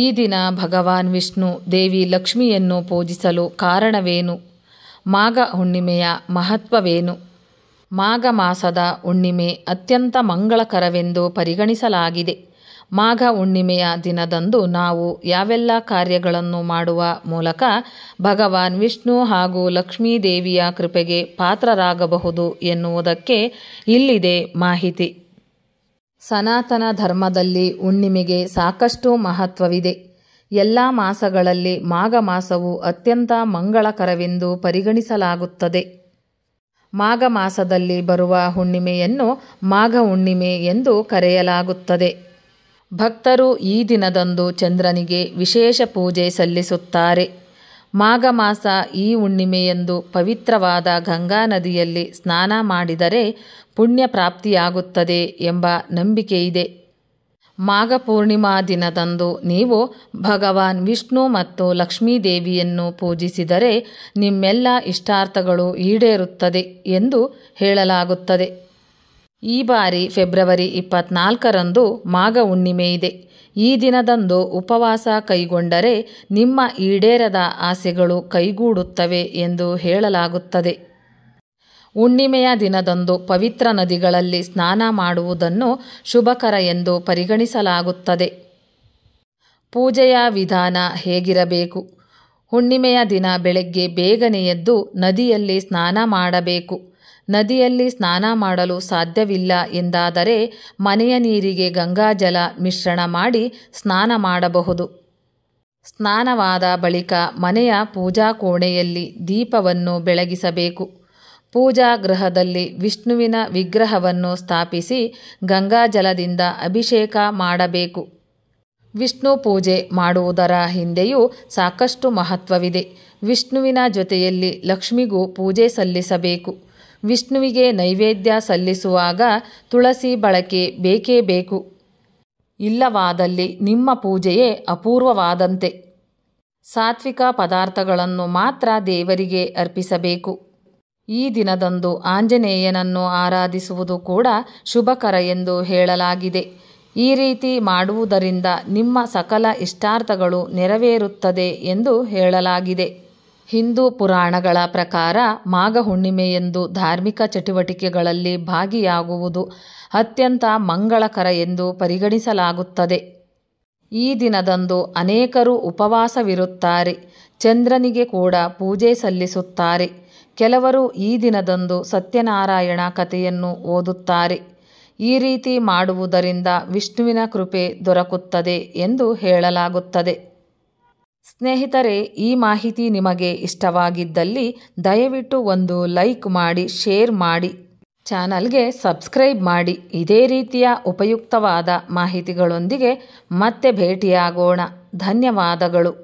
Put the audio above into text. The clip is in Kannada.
ಈ ದಿನ ಭಗವಾನ್ ವಿಷ್ಣು ದೇವಿ ಲಕ್ಷ್ಮಿಯನ್ನು ಪೂಜಿಸಲು ಕಾರಣವೇನು ಮಾಘ ಹುಣ್ಣಿಮೆಯ ಮಹತ್ವವೇನು ಮಾಘ ಮಾಸದ ಹುಣ್ಣಿಮೆ ಅತ್ಯಂತ ಮಂಗಳಕರವೆಂದು ಪರಿಗಣಿಸಲಾಗಿದೆ ಮಾಘ ಹುಣ್ಣಿಮೆಯ ದಿನದಂದು ನಾವು ಯಾವೆಲ್ಲ ಕಾರ್ಯಗಳನ್ನು ಮಾಡುವ ಮೂಲಕ ಭಗವಾನ್ ವಿಷ್ಣು ಹಾಗೂ ಲಕ್ಷ್ಮೀ ದೇವಿಯ ಕೃಪೆಗೆ ಪಾತ್ರರಾಗಬಹುದು ಎನ್ನುವುದಕ್ಕೆ ಇಲ್ಲಿದೆ ಮಾಹಿತಿ ಸನಾತನ ಧರ್ಮದಲ್ಲಿ ಹುಣ್ಣಿಮೆಗೆ ಸಾಕಷ್ಟು ಮಹತ್ವವಿದೆ ಎಲ್ಲ ಮಾಸಗಳಲ್ಲಿ ಮಾಘ ಮಾಸವು ಅತ್ಯಂತ ಮಂಗಳಕರವೆಂದು ಪರಿಗಣಿಸಲಾಗುತ್ತದೆ ಮಾಘ ಮಾಸದಲ್ಲಿ ಬರುವ ಹುಣ್ಣಿಮೆಯನ್ನು ಮಾಘ ಹುಣ್ಣಿಮೆ ಎಂದು ಕರೆಯಲಾಗುತ್ತದೆ ಭಕ್ತರು ಈ ದಿನದಂದು ಚಂದ್ರನಿಗೆ ವಿಶೇಷ ಪೂಜೆ ಸಲ್ಲಿಸುತ್ತಾರೆ ಮಾಘ ಮಾಸ ಈ ಹುಣ್ಣಿಮೆಯೆಂದು ಪವಿತ್ರವಾದ ಗಂಗಾ ನದಿಯಲ್ಲಿ ಸ್ನಾನ ಮಾಡಿದರೆ ಪುಣ್ಯ ಪ್ರಾಪ್ತಿಯಾಗುತ್ತದೆ ಎಂಬ ನಂಬಿಕೆಯಿದೆ ಮಾಘ ಪೂರ್ಣಿಮಾ ದಿನದಂದು ನೀವು ಭಗವಾನ್ ವಿಷ್ಣು ಮತ್ತು ಲಕ್ಷ್ಮೀದೇವಿಯನ್ನು ಪೂಜಿಸಿದರೆ ನಿಮ್ಮೆಲ್ಲ ಇಷ್ಟಾರ್ಥಗಳು ಈಡೇರುತ್ತದೆ ಎಂದು ಹೇಳಲಾಗುತ್ತದೆ ಈ ಬಾರಿ ಫೆಬ್ರವರಿ ಇಪ್ಪತ್ನಾಲ್ಕರಂದು ಮಾಘ ಹುಣ್ಣಿಮೆ ಇದೆ ಈ ದಿನದಂದು ಉಪವಾಸ ಕೈಗೊಂಡರೆ ನಿಮ್ಮ ಈಡೇರದ ಆಸೆಗಳು ಕೈಗೂಡುತ್ತವೆ ಎಂದು ಹೇಳಲಾಗುತ್ತದೆ ಹುಣ್ಣಿಮೆಯ ದಿನದಂದು ಪವಿತ್ರ ನದಿಗಳಲ್ಲಿ ಸ್ನಾನ ಮಾಡುವುದನ್ನು ಶುಭಕರ ಎಂದು ಪರಿಗಣಿಸಲಾಗುತ್ತದೆ ಪೂಜೆಯ ವಿಧಾನ ಹೇಗಿರಬೇಕು ಹುಣ್ಣಿಮೆಯ ದಿನ ಬೆಳಗ್ಗೆ ಬೇಗನೆ ಎದ್ದು ನದಿಯಲ್ಲಿ ಸ್ನಾನ ಮಾಡಬೇಕು ನದಿಯಲ್ಲಿ ಸ್ನಾನ ಮಾಡಲು ಸಾಧ್ಯವಿಲ್ಲ ಎಂದಾದರೆ ಮನೆಯ ನೀರಿಗೆ ಗಂಗಾಜಲ ಮಿಶ್ರಣ ಮಾಡಿ ಸ್ನಾನ ಮಾಡಬಹುದು ಸ್ನಾನವಾದ ಬಳಿಕ ಮನೆಯ ಪೂಜಾ ಕೋಣೆಯಲ್ಲಿ ದೀಪವನ್ನು ಬೆಳಗಿಸಬೇಕು ಪೂಜಾ ಗೃಹದಲ್ಲಿ ವಿಷ್ಣುವಿನ ವಿಗ್ರಹವನ್ನು ಸ್ಥಾಪಿಸಿ ಗಂಗಾಜಲದಿಂದ ಅಭಿಷೇಕ ಮಾಡಬೇಕು ವಿಷ್ಣು ಪೂಜೆ ಮಾಡುವುದರ ಹಿಂದೆಯೂ ಸಾಕಷ್ಟು ಮಹತ್ವವಿದೆ ವಿಷ್ಣುವಿನ ಜೊತೆಯಲ್ಲಿ ಲಕ್ಷ್ಮಿಗೂ ಪೂಜೆ ಸಲ್ಲಿಸಬೇಕು ವಿಷ್ಣುವಿಗೆ ನೈವೇದ್ಯ ಸಲ್ಲಿಸುವಾಗ ತುಳಸಿ ಬಳಕೆ ಬೇಕೇ ಬೇಕು ಇಲ್ಲವಾದಲ್ಲಿ ನಿಮ್ಮ ಪೂಜೆಯೇ ಅಪೂರ್ವವಾದಂತೆ ಸಾತ್ವಿಕ ಪದಾರ್ಥಗಳನ್ನು ಮಾತ್ರ ದೇವರಿಗೆ ಅರ್ಪಿಸಬೇಕು ಈ ದಿನದಂದು ಆಂಜನೇಯನನ್ನು ಆರಾಧಿಸುವುದು ಕೂಡ ಶುಭಕರ ಎಂದು ಹೇಳಲಾಗಿದೆ ಈ ರೀತಿ ಮಾಡುವುದರಿಂದ ನಿಮ್ಮ ಸಕಲ ಇಷ್ಟಾರ್ಥಗಳು ನೆರವೇರುತ್ತದೆ ಎಂದು ಹೇಳಲಾಗಿದೆ ಹಿಂದೂ ಪುರಾಣಗಳ ಪ್ರಕಾರ ಮಾಘ ಹುಣ್ಣಿಮೆಯೆಂದು ಧಾರ್ಮಿಕ ಚಟುವಟಿಕೆಗಳಲ್ಲಿ ಭಾಗಿಯಾಗುವುದು ಅತ್ಯಂತ ಮಂಗಳಕರ ಎಂದು ಪರಿಗಣಿಸಲಾಗುತ್ತದೆ ಈ ದಿನದಂದು ಅನೇಕರು ಉಪವಾಸವಿರುತ್ತಾರೆ ಚಂದ್ರನಿಗೆ ಕೂಡ ಪೂಜೆ ಸಲ್ಲಿಸುತ್ತಾರೆ ಕೆಲವರು ಈ ದಿನದಂದು ಸತ್ಯನಾರಾಯಣ ಕಥೆಯನ್ನು ಓದುತ್ತಾರೆ ಈ ರೀತಿ ಮಾಡುವುದರಿಂದ ವಿಷ್ಣುವಿನ ಕೃಪೆ ದೊರಕುತ್ತದೆ ಎಂದು ಹೇಳಲಾಗುತ್ತದೆ ಸ್ನೇಹಿತರೆ ಈ ಮಾಹಿತಿ ನಿಮಗೆ ಇಷ್ಟವಾಗಿದ್ದಲ್ಲಿ ದಯವಿಟ್ಟು ಒಂದು ಲೈಕ್ ಮಾಡಿ ಶೇರ್ ಮಾಡಿ ಚಾನಲ್ಗೆ ಸಬ್ಸ್ಕ್ರೈಬ್ ಮಾಡಿ ಇದೇ ರೀತಿಯ ಉಪಯುಕ್ತವಾದ ಮಾಹಿತಿಗಳೊಂದಿಗೆ ಮತ್ತೆ ಭೇಟಿಯಾಗೋಣ ಧನ್ಯವಾದಗಳು